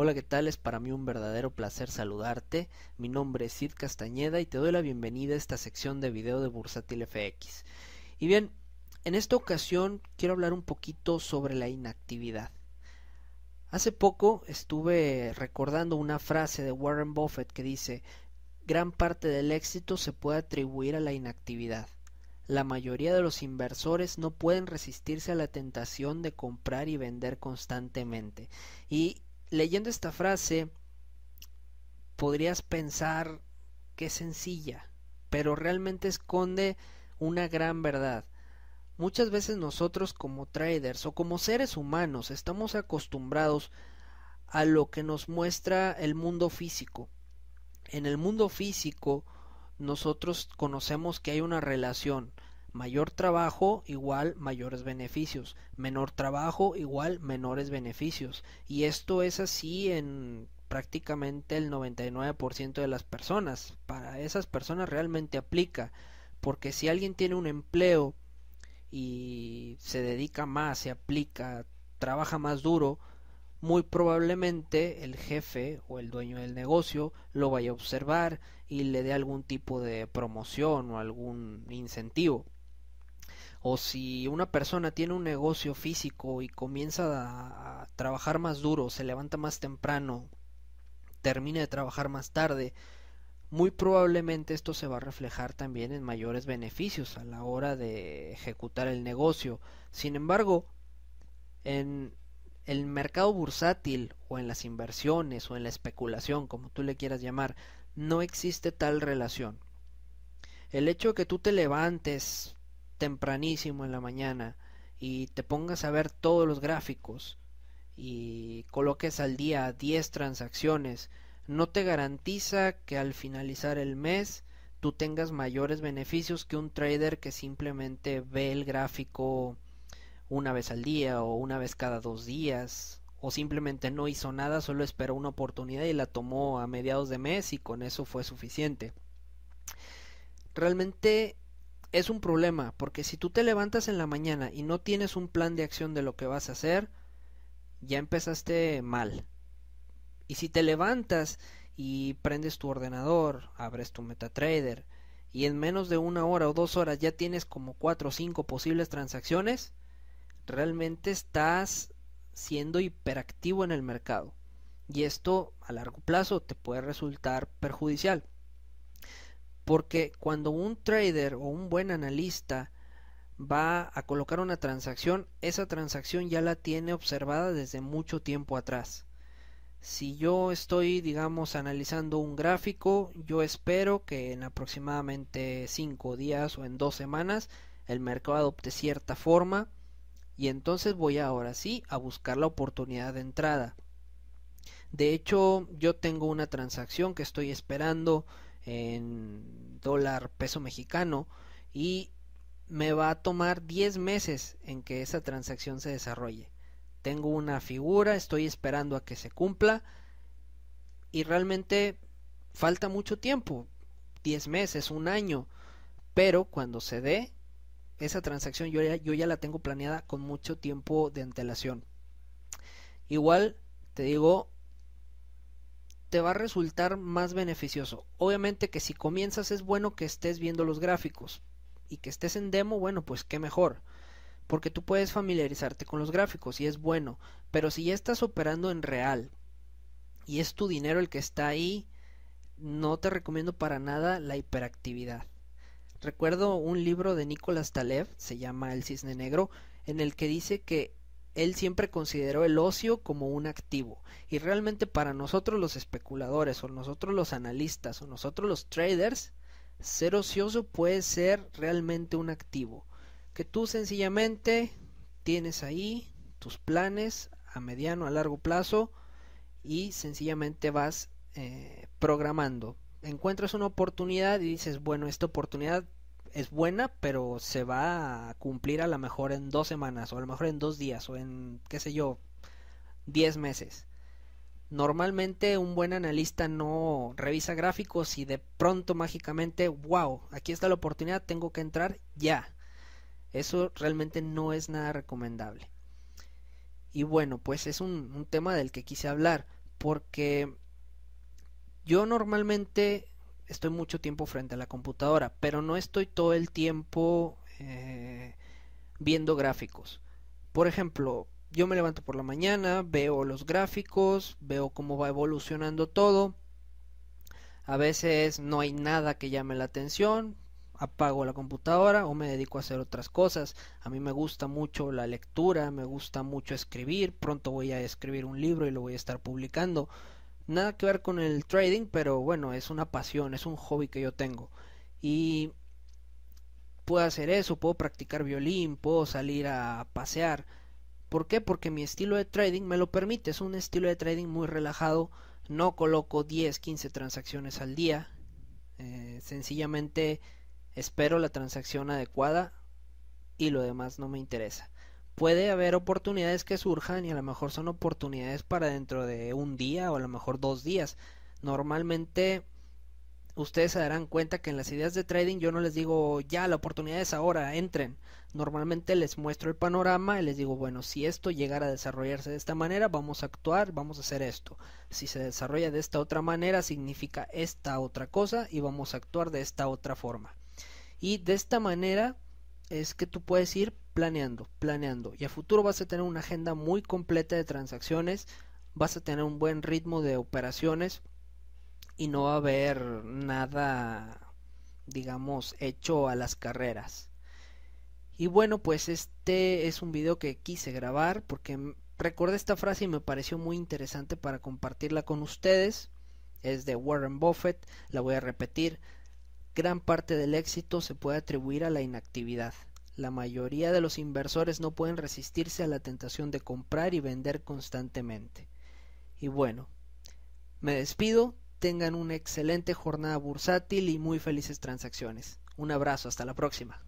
Hola, ¿qué tal? Es para mí un verdadero placer saludarte. Mi nombre es Sid Castañeda y te doy la bienvenida a esta sección de video de Bursátil FX. Y bien, en esta ocasión quiero hablar un poquito sobre la inactividad. Hace poco estuve recordando una frase de Warren Buffett que dice, gran parte del éxito se puede atribuir a la inactividad. La mayoría de los inversores no pueden resistirse a la tentación de comprar y vender constantemente. Y leyendo esta frase, podrías pensar que es sencilla, pero realmente esconde una gran verdad. Muchas veces nosotros como traders o como seres humanos estamos acostumbrados a lo que nos muestra el mundo físico. En el mundo físico nosotros conocemos que hay una relación Mayor trabajo igual mayores beneficios, menor trabajo igual menores beneficios. Y esto es así en prácticamente el 99% de las personas. Para esas personas realmente aplica, porque si alguien tiene un empleo y se dedica más, se aplica, trabaja más duro, muy probablemente el jefe o el dueño del negocio lo vaya a observar y le dé algún tipo de promoción o algún incentivo o si una persona tiene un negocio físico y comienza a, trabajar más duro, se levanta más temprano, termina de trabajar más tarde, muy probablemente esto se va a reflejar también en mayores beneficios a la hora de ejecutar el negocio. Sin embargo, en el mercado bursátil o en las inversiones o en la especulación, como tú le quieras llamar, no existe tal relación. El hecho de que tú te levantes tempranísimo en la mañana y te pongas a ver todos los gráficos y coloques al día 10 transacciones, no te garantiza que al finalizar el mes tú tengas mayores beneficios que un trader que simplemente ve el gráfico una vez al día o una vez cada dos días o simplemente no hizo nada, solo esperó una oportunidad y la tomó a mediados de mes y con eso fue suficiente. Realmente es un problema, porque si tú te levantas en la mañana y no tienes un plan de acción de lo que vas a hacer, ya empezaste mal. Y si te levantas y prendes tu ordenador, abres tu MetaTrader y en menos de una hora o dos horas ya tienes como cuatro o cinco posibles transacciones, realmente estás siendo hiperactivo en el mercado. Y esto a largo plazo te puede resultar perjudicial. Porque cuando un trader o un buen analista va a colocar una transacción, esa transacción ya la tiene observada desde mucho tiempo atrás. Si yo estoy, digamos, analizando un gráfico, yo espero que en aproximadamente 5 días o en 2 semanas el mercado adopte cierta forma y entonces voy ahora sí a buscar la oportunidad de entrada. De hecho, yo tengo una transacción que estoy esperando en dólar peso mexicano y me va a tomar 10 meses en que esa transacción se desarrolle. Tengo una figura, estoy esperando a que se cumpla y realmente falta mucho tiempo, 10 meses, un año, pero cuando se dé esa transacción yo ya, yo ya la tengo planeada con mucho tiempo de antelación. Igual, te digo, te va a resultar más beneficioso. Obviamente que si comienzas es bueno que estés viendo los gráficos y que estés en demo, bueno, pues qué mejor. Porque tú puedes familiarizarte con los gráficos y es bueno. Pero si ya estás operando en real y es tu dinero el que está ahí, no te recomiendo para nada la hiperactividad. Recuerdo un libro de Nicolás Taleb, se llama El Cisne Negro, en el que dice que él siempre consideró el ocio como un activo y realmente para nosotros los especuladores o nosotros los analistas o nosotros los traders, ser ocioso puede ser realmente un activo que tú sencillamente tienes ahí tus planes a mediano, a largo plazo y sencillamente vas eh, programando. Encuentras una oportunidad y dices, bueno, esta oportunidad es buena, pero se va a cumplir a lo mejor en dos semanas, o a lo mejor en dos días, o en, qué sé yo, diez meses. Normalmente un buen analista no revisa gráficos y de pronto mágicamente, wow, aquí está la oportunidad, tengo que entrar ya. Eso realmente no es nada recomendable. Y bueno, pues es un, tema del que quise hablar, porque yo normalmente estoy mucho tiempo frente a la computadora, pero no estoy todo el tiempo eh, viendo gráficos. Por ejemplo, yo me levanto por la mañana, veo los gráficos, veo cómo va evolucionando todo. A veces no hay nada que llame la atención, apago la computadora o me dedico a hacer otras cosas. A mí me gusta mucho la lectura, me gusta mucho escribir, pronto voy a escribir un libro y lo voy a estar publicando. Nada que ver con el trading, pero bueno, es una pasión, es un hobby que yo tengo. Y puedo hacer eso, puedo practicar violín, puedo salir a pasear. ¿Por qué? Porque mi estilo de trading me lo permite, es un estilo de trading muy relajado, no coloco 10, 15 transacciones al día, eh, sencillamente espero la transacción adecuada y lo demás no me interesa puede haber oportunidades que surjan y a lo mejor son oportunidades para dentro de un día o a lo mejor dos días. Normalmente ustedes se darán cuenta que en las ideas de trading yo no les digo ya la oportunidad es ahora, entren. Normalmente les muestro el panorama y les digo, bueno, si esto llegara a desarrollarse de esta manera, vamos a actuar, vamos a hacer esto. Si se desarrolla de esta otra manera, significa esta otra cosa y vamos a actuar de esta otra forma. Y de esta manera es que tú puedes ir planeando, planeando. Y a futuro vas a tener una agenda muy completa de transacciones, vas a tener un buen ritmo de operaciones y no va a haber nada, digamos, hecho a las carreras. Y bueno, pues este es un video que quise grabar porque recordé esta frase y me pareció muy interesante para compartirla con ustedes. Es de Warren Buffett, la voy a repetir. Gran parte del éxito se puede atribuir a la inactividad. La mayoría de los inversores no pueden resistirse a la tentación de comprar y vender constantemente. Y bueno, me despido, tengan una excelente jornada bursátil y muy felices transacciones. Un abrazo, hasta la próxima.